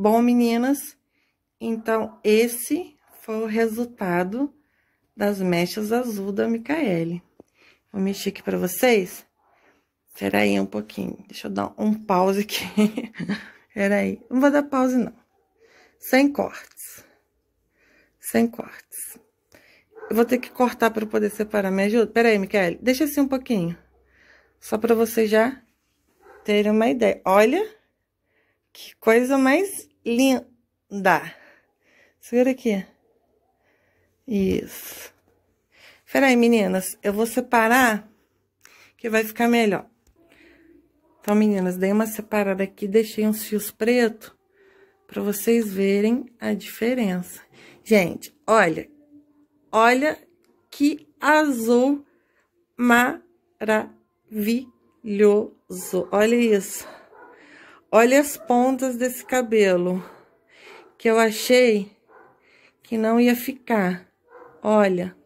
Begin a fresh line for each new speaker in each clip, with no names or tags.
Bom, meninas, então esse foi o resultado das mechas azul da Micaele. Vou mexer aqui pra vocês. Espera aí um pouquinho, deixa eu dar um pause aqui. Espera aí, não vou dar pause não. Sem cortes. Sem cortes. Eu vou ter que cortar pra eu poder separar, me ajuda? Espera aí, Micaele, deixa assim um pouquinho. Só pra vocês já terem uma ideia. Olha que coisa mais linda. Segura aqui. Isso. Espera aí, meninas. Eu vou separar, que vai ficar melhor. Então, meninas, dei uma separada aqui, deixei uns fios pretos para vocês verem a diferença. Gente, olha, olha que azul maravilhoso. Olha isso. Olha as pontas desse cabelo, que eu achei que não ia ficar. Olha,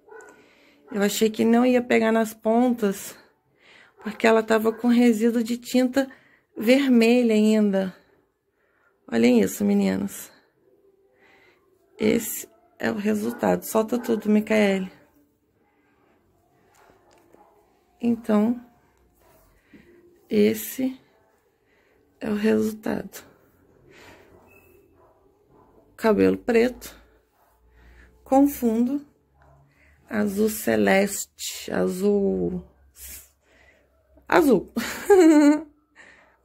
eu achei que não ia pegar nas pontas, porque ela tava com resíduo de tinta vermelha ainda. Olhem isso, meninas. Esse é o resultado. Solta tudo, Micaele. Então, esse é o resultado. Cabelo preto com fundo azul celeste, azul azul.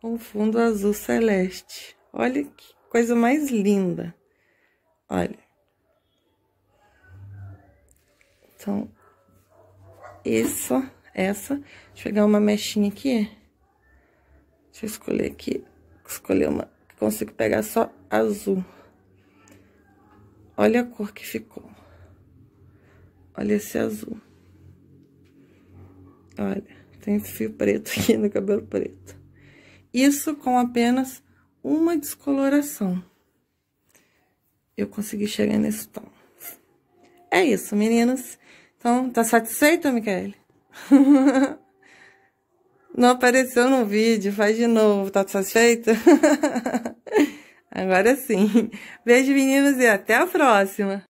um fundo azul celeste. Olha que coisa mais linda. Olha. Então, isso, essa. Deixa eu pegar uma mechinha aqui. Deixa eu escolher aqui. Escolher uma que consigo pegar só azul. Olha a cor que ficou. Olha esse azul. Olha, tem fio preto aqui no cabelo preto. Isso com apenas uma descoloração. Eu consegui chegar nesse tom. É isso, meninas. Então, tá satisfeita, Micaele? Não apareceu no vídeo, faz de novo, tá satisfeito? Agora sim. Beijo, meninos, e até a próxima!